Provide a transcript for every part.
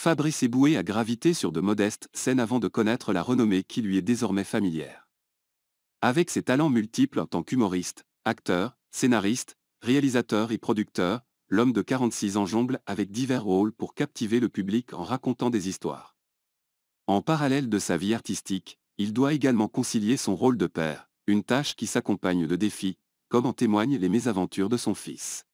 Fabrice Eboué a gravité sur de modestes scènes avant de connaître la renommée qui lui est désormais familière. Avec ses talents multiples en tant qu'humoriste, acteur, scénariste, réalisateur et producteur, l'homme de 46 ans jongle avec divers rôles pour captiver le public en racontant des histoires. En parallèle de sa vie artistique, il doit également concilier son rôle de père, une tâche qui s'accompagne de défis, comme en témoignent les mésaventures de son fils.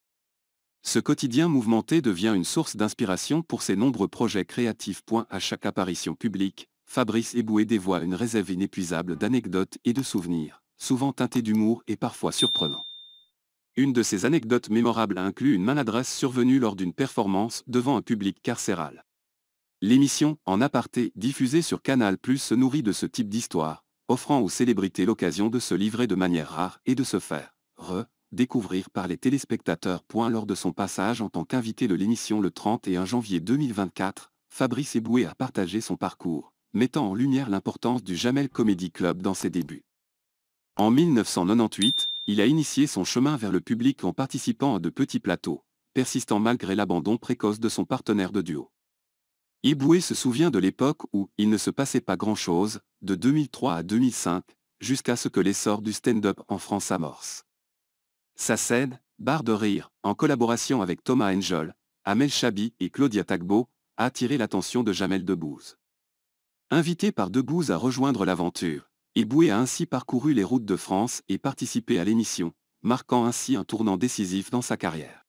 Ce quotidien mouvementé devient une source d'inspiration pour ses nombreux projets créatifs. À chaque apparition publique, Fabrice Eboué dévoile une réserve inépuisable d'anecdotes et de souvenirs, souvent teintés d'humour et parfois surprenants. Une de ces anecdotes mémorables inclut une maladresse survenue lors d'une performance devant un public carcéral. L'émission, en aparté, diffusée sur Canal+, se nourrit de ce type d'histoire, offrant aux célébrités l'occasion de se livrer de manière rare et de se faire, re, découvrir par les téléspectateurs. Lors de son passage en tant qu'invité de l'émission le 31 janvier 2024, Fabrice Eboué a partagé son parcours, mettant en lumière l'importance du Jamel Comedy Club dans ses débuts. En 1998, il a initié son chemin vers le public en participant à de petits plateaux, persistant malgré l'abandon précoce de son partenaire de duo. Eboué se souvient de l'époque où il ne se passait pas grand-chose, de 2003 à 2005, jusqu'à ce que l'essor du stand-up en France amorce. Sa scène, Barre de Rire, en collaboration avec Thomas Engel, Amel Chabi et Claudia Tagbo, a attiré l'attention de Jamel Debbouze. Invité par Debbouze à rejoindre l'aventure, Eboué a ainsi parcouru les routes de France et participé à l'émission, marquant ainsi un tournant décisif dans sa carrière.